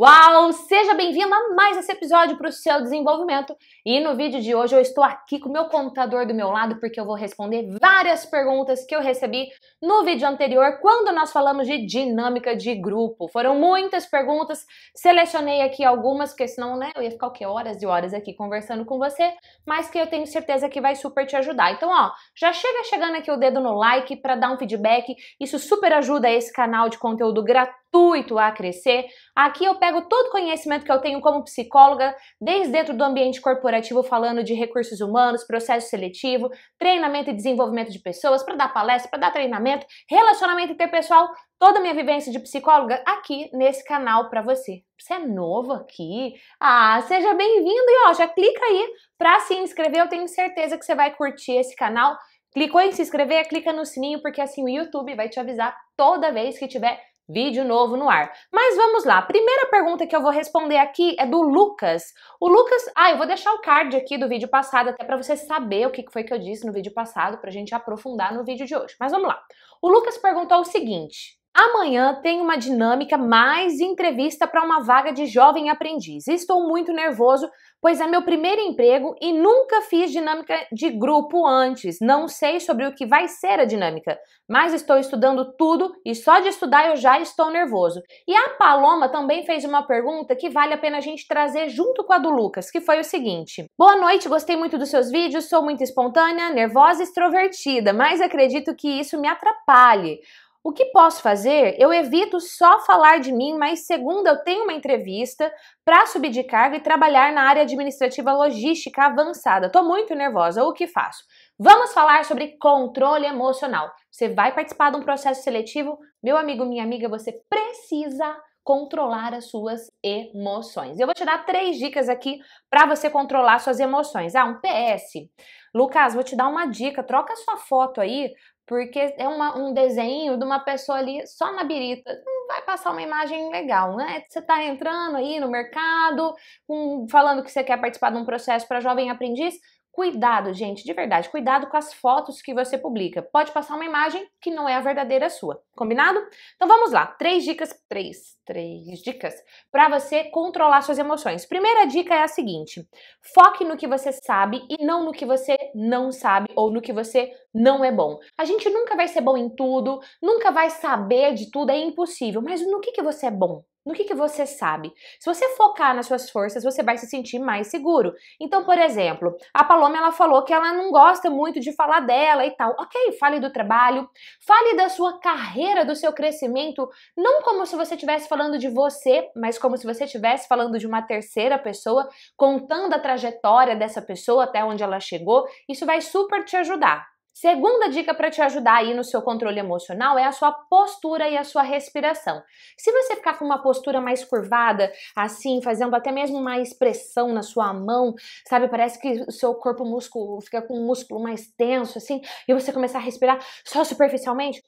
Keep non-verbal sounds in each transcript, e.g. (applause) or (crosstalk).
Uau! Seja bem-vindo a mais esse episódio para o seu desenvolvimento. E no vídeo de hoje eu estou aqui com o meu computador do meu lado porque eu vou responder várias perguntas que eu recebi no vídeo anterior quando nós falamos de dinâmica de grupo. Foram muitas perguntas, selecionei aqui algumas porque senão né, eu ia ficar o que horas e horas aqui conversando com você, mas que eu tenho certeza que vai super te ajudar. Então, ó, já chega chegando aqui o dedo no like para dar um feedback. Isso super ajuda esse canal de conteúdo gratuito intuito a crescer. Aqui eu pego todo o conhecimento que eu tenho como psicóloga, desde dentro do ambiente corporativo, falando de recursos humanos, processo seletivo, treinamento e desenvolvimento de pessoas, para dar palestra, para dar treinamento, relacionamento interpessoal, toda a minha vivência de psicóloga aqui nesse canal para você. Você é novo aqui? Ah, seja bem-vindo e ó, já clica aí para se inscrever. Eu tenho certeza que você vai curtir esse canal. Clicou em se inscrever, clica no sininho porque assim o YouTube vai te avisar toda vez que tiver Vídeo novo no ar. Mas vamos lá. primeira pergunta que eu vou responder aqui é do Lucas. O Lucas, ah, eu vou deixar o card aqui do vídeo passado até para você saber o que foi que eu disse no vídeo passado para a gente aprofundar no vídeo de hoje. Mas vamos lá. O Lucas perguntou o seguinte: Amanhã tem uma dinâmica mais entrevista para uma vaga de jovem aprendiz. Estou muito nervoso, pois é meu primeiro emprego e nunca fiz dinâmica de grupo antes. Não sei sobre o que vai ser a dinâmica, mas estou estudando tudo e só de estudar eu já estou nervoso. E a Paloma também fez uma pergunta que vale a pena a gente trazer junto com a do Lucas, que foi o seguinte: Boa noite, gostei muito dos seus vídeos, sou muito espontânea, nervosa e extrovertida, mas acredito que isso me atrapalhe. O que posso fazer? Eu evito só falar de mim, mas segunda eu tenho uma entrevista para subir de cargo e trabalhar na área administrativa logística avançada. Tô muito nervosa, o que faço? Vamos falar sobre controle emocional. Você vai participar de um processo seletivo? Meu amigo, minha amiga, você precisa controlar as suas emoções. Eu vou te dar três dicas aqui para você controlar suas emoções. Ah, um PS. Lucas, vou te dar uma dica. Troca sua foto aí porque é uma, um desenho de uma pessoa ali só na birita. Não vai passar uma imagem legal, né? Você está entrando aí no mercado, um, falando que você quer participar de um processo para jovem aprendiz Cuidado, gente, de verdade, cuidado com as fotos que você publica. Pode passar uma imagem que não é a verdadeira sua, combinado? Então vamos lá, três dicas, três, três dicas para você controlar suas emoções. Primeira dica é a seguinte: foque no que você sabe e não no que você não sabe ou no que você não é bom. A gente nunca vai ser bom em tudo, nunca vai saber de tudo, é impossível, mas no que, que você é bom? no que, que você sabe. Se você focar nas suas forças, você vai se sentir mais seguro. Então, por exemplo, a Paloma ela falou que ela não gosta muito de falar dela e tal. Ok, fale do trabalho, fale da sua carreira, do seu crescimento, não como se você estivesse falando de você, mas como se você estivesse falando de uma terceira pessoa, contando a trajetória dessa pessoa até onde ela chegou. Isso vai super te ajudar. Segunda dica para te ajudar aí no seu controle emocional é a sua postura e a sua respiração. Se você ficar com uma postura mais curvada, assim, fazendo até mesmo uma expressão na sua mão, sabe, parece que o seu corpo músculo fica com o músculo mais tenso, assim, e você começar a respirar só superficialmente,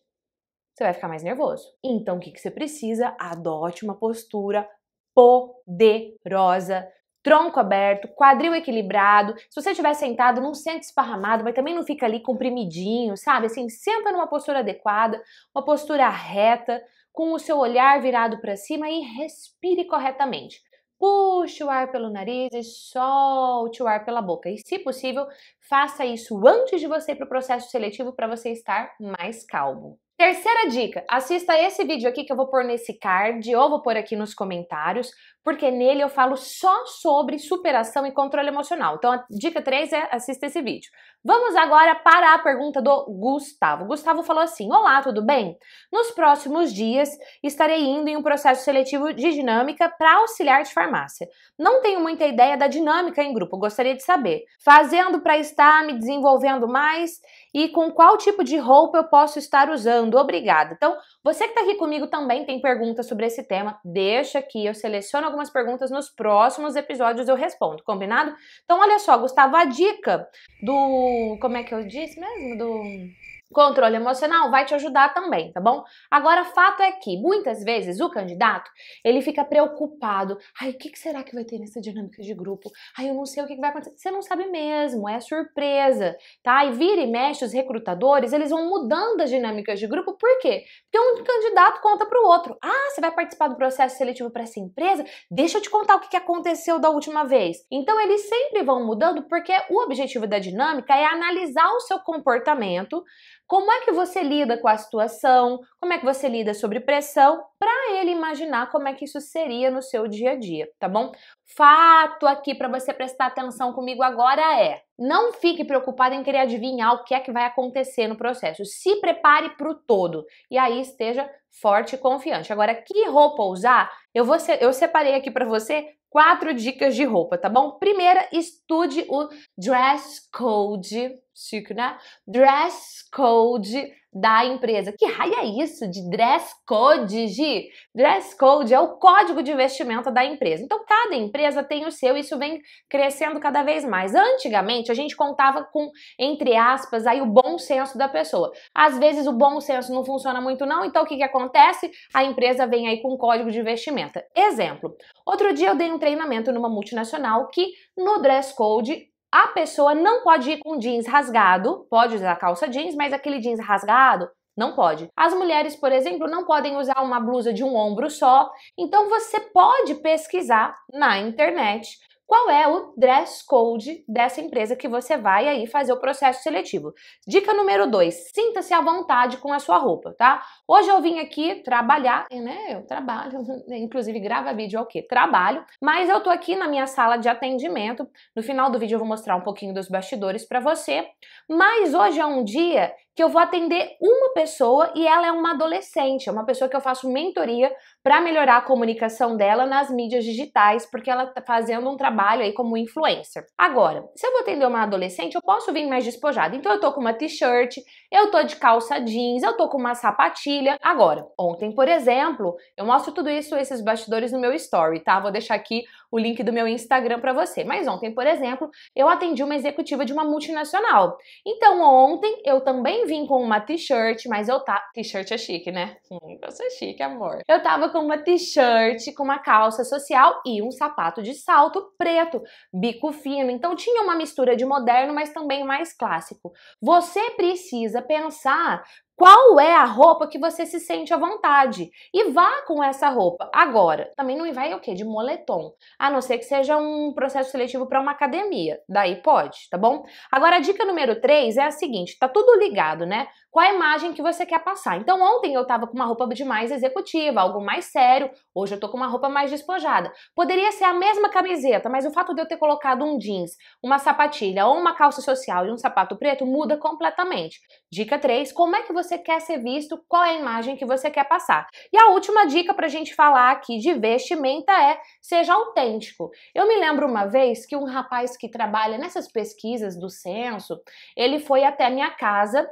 você vai ficar mais nervoso. Então, o que, que você precisa? Adote uma postura poderosa tronco aberto, quadril equilibrado. Se você estiver sentado, não sente esparramado, mas também não fica ali comprimidinho, sabe? Assim, senta numa postura adequada, uma postura reta, com o seu olhar virado para cima e respire corretamente. Puxe o ar pelo nariz e solte o ar pela boca. E, se possível, faça isso antes de você ir para o processo seletivo para você estar mais calmo. Terceira dica, assista esse vídeo aqui que eu vou pôr nesse card ou vou pôr aqui nos comentários, porque nele eu falo só sobre superação e controle emocional. Então a dica 3 é assista esse vídeo. Vamos agora para a pergunta do Gustavo. Gustavo falou assim: "Olá, tudo bem? Nos próximos dias estarei indo em um processo seletivo de dinâmica para auxiliar de farmácia. Não tenho muita ideia da dinâmica em grupo, gostaria de saber. Fazendo para estar me desenvolvendo mais e com qual tipo de roupa eu posso estar usando. Obrigada. Então, você que está aqui comigo também tem perguntas sobre esse tema, deixa aqui, eu seleciono algumas perguntas nos próximos episódios eu respondo, combinado? Então, olha só, Gustavo, a dica do. Como é que eu disse mesmo? Do Controle emocional vai te ajudar também, tá bom? Agora, fato é que muitas vezes o candidato ele fica preocupado. Ai, o que será que vai ter nessa dinâmica de grupo? Ai, eu não sei o que vai acontecer. Você não sabe mesmo, é surpresa, tá? E vira e mexe os recrutadores, eles vão mudando as dinâmicas de grupo. Por quê? Porque um candidato conta para o outro. Ah, você vai participar do processo seletivo para essa empresa? Deixa eu te contar o que aconteceu da última vez. Então, eles sempre vão mudando porque o objetivo da dinâmica é analisar o seu comportamento como é que você lida com a situação? Como é que você lida sobre pressão? Para ele imaginar como é que isso seria no seu dia a dia, tá bom? Fato aqui para você prestar atenção comigo agora é: não fique preocupado em querer adivinhar o que é que vai acontecer no processo. Se prepare para o todo e aí esteja forte e confiante. Agora, que roupa usar? Eu, vou, eu separei aqui para você quatro dicas de roupa, tá bom? Primeira, estude o dress code, chique, né? Dress code da empresa. Que raio é isso de dress code, Gi? Dress code é o código de investimento da empresa. Então, cada empresa tem o seu, e isso vem crescendo cada vez mais. Antigamente, a gente contava com, entre aspas, aí o bom senso da pessoa. Às vezes o bom senso não funciona muito não, então o que que acontece? A empresa vem aí com um código de investimento. Exemplo, outro dia eu dei um treinamento numa multinacional que no dress code a pessoa não pode ir com jeans rasgado, pode usar calça jeans, mas aquele jeans rasgado não pode. As mulheres, por exemplo, não podem usar uma blusa de um ombro só. Então você pode pesquisar na internet qual é o dress code dessa empresa que você vai aí fazer o processo seletivo. Dica número dois: sinta-se à vontade com a sua roupa, tá? Hoje eu vim aqui trabalhar, né? Eu trabalho, (laughs) inclusive grava vídeo é o que? Trabalho, mas eu tô aqui na minha sala de atendimento. No final do vídeo eu vou mostrar um pouquinho dos bastidores para você, mas hoje é um dia que eu vou atender uma pessoa e ela é uma adolescente, é uma pessoa que eu faço mentoria para melhorar a comunicação dela nas mídias digitais, porque ela tá fazendo um trabalho aí como influencer. Agora, se eu vou atender uma adolescente, eu posso vir mais despojada. Então eu tô com uma t-shirt, eu tô de calça jeans, eu tô com uma sapatilha. Agora, ontem, por exemplo, eu mostro tudo isso esses bastidores no meu story, tá? Vou deixar aqui o link do meu Instagram para você. Mas ontem, por exemplo, eu atendi uma executiva de uma multinacional. Então ontem eu também vim com uma t-shirt, mas eu tá t-shirt é chique, né? Hum, eu é chique, amor. Eu tava com uma t-shirt com uma calça social e um sapato de salto preto, bico fino. Então tinha uma mistura de moderno, mas também mais clássico. Você precisa pensar qual é a roupa que você se sente à vontade e vá com essa roupa. Agora, também não vai o quê? De moletom, a não ser que seja um processo seletivo para uma academia. Daí pode, tá bom? Agora, a dica número 3 é a seguinte, tá tudo ligado, né? Qual a imagem que você quer passar? Então, ontem eu tava com uma roupa de mais executiva, algo mais sério, hoje eu tô com uma roupa mais despojada. Poderia ser a mesma camiseta, mas o fato de eu ter colocado um jeans, uma sapatilha ou uma calça social e um sapato preto muda completamente. Dica 3, como é que você você quer ser visto, qual é a imagem que você quer passar. E a última dica para a gente falar aqui de vestimenta é seja autêntico. Eu me lembro uma vez que um rapaz que trabalha nessas pesquisas do censo, ele foi até minha casa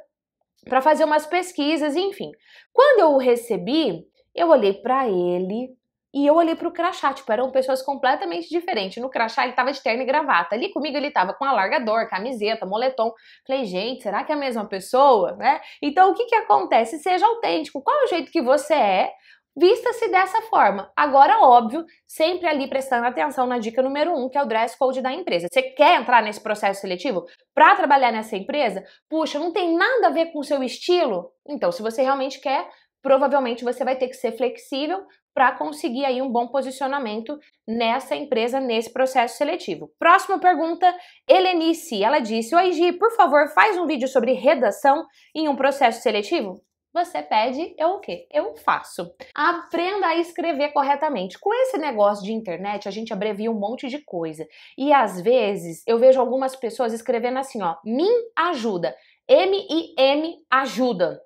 para fazer umas pesquisas, enfim. Quando eu o recebi, eu olhei para ele, e eu olhei pro crachá, tipo, eram pessoas completamente diferentes. No crachá ele tava de terno e gravata. Ali comigo ele tava com alargador, camiseta, moletom. Falei, gente, será que é a mesma pessoa, né? Então o que que acontece? Seja autêntico. Qual é o jeito que você é? Vista-se dessa forma. Agora, óbvio, sempre ali prestando atenção na dica número um, que é o dress code da empresa. Você quer entrar nesse processo seletivo para trabalhar nessa empresa? Puxa, não tem nada a ver com o seu estilo? Então, se você realmente quer, provavelmente você vai ter que ser flexível para conseguir aí um bom posicionamento nessa empresa, nesse processo seletivo. Próxima pergunta, Helenice, ela disse, Oi Gi, por favor, faz um vídeo sobre redação em um processo seletivo? Você pede, eu o quê? Eu faço. Aprenda a escrever corretamente. Com esse negócio de internet, a gente abrevia um monte de coisa. E às vezes eu vejo algumas pessoas escrevendo assim, ó, mim ajuda. M I M ajuda.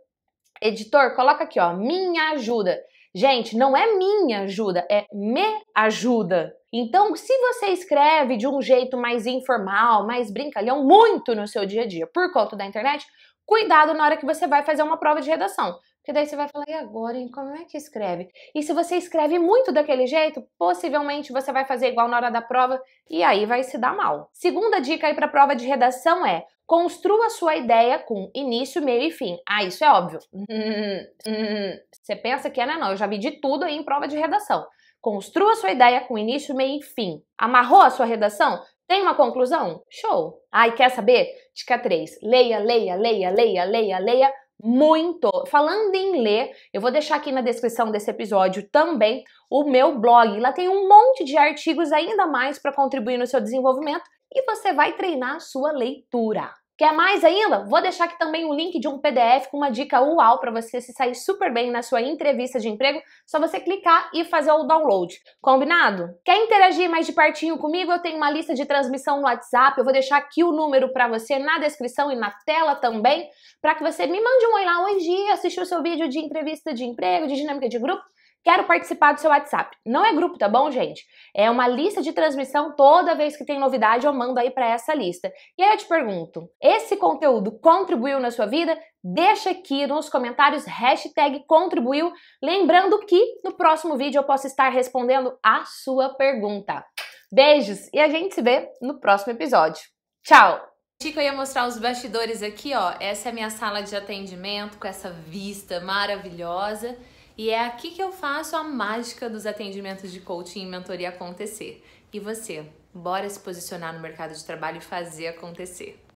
Editor, coloca aqui, ó, minha ajuda. Gente, não é minha ajuda, é me ajuda. Então, se você escreve de um jeito mais informal, mais brincalhão, muito no seu dia a dia por conta da internet, cuidado na hora que você vai fazer uma prova de redação. Porque daí você vai falar, e agora, hein? Como é que escreve? E se você escreve muito daquele jeito, possivelmente você vai fazer igual na hora da prova e aí vai se dar mal. Segunda dica aí para prova de redação é: Construa sua ideia com início, meio e fim. Ah, isso é óbvio. Uhum, uhum. Você pensa que é, né? Não, eu já vi de tudo aí em prova de redação. Construa sua ideia com início, meio e fim. Amarrou a sua redação? Tem uma conclusão? Show! Ai, ah, quer saber? Dica 3. Leia, leia, leia, leia, leia, leia muito. Falando em ler, eu vou deixar aqui na descrição desse episódio também o meu blog. Lá tem um monte de artigos ainda mais para contribuir no seu desenvolvimento e você vai treinar a sua leitura. Quer mais ainda? Vou deixar aqui também o link de um PDF com uma dica uau para você se sair super bem na sua entrevista de emprego. Só você clicar e fazer o download. Combinado? Quer interagir mais de pertinho comigo? Eu tenho uma lista de transmissão no WhatsApp. Eu vou deixar aqui o número para você na descrição e na tela também, para que você me mande um oi lá, oi dia, assistiu o seu vídeo de entrevista de emprego, de dinâmica de grupo Quero participar do seu WhatsApp. Não é grupo, tá bom, gente? É uma lista de transmissão. Toda vez que tem novidade, eu mando aí para essa lista. E aí eu te pergunto: esse conteúdo contribuiu na sua vida? Deixa aqui nos comentários hashtag contribuiu. Lembrando que no próximo vídeo eu posso estar respondendo a sua pergunta. Beijos e a gente se vê no próximo episódio. Tchau! Chico, eu ia mostrar os bastidores aqui, ó. Essa é a minha sala de atendimento com essa vista maravilhosa. E é aqui que eu faço a mágica dos atendimentos de coaching e mentoria acontecer. E você, bora se posicionar no mercado de trabalho e fazer acontecer.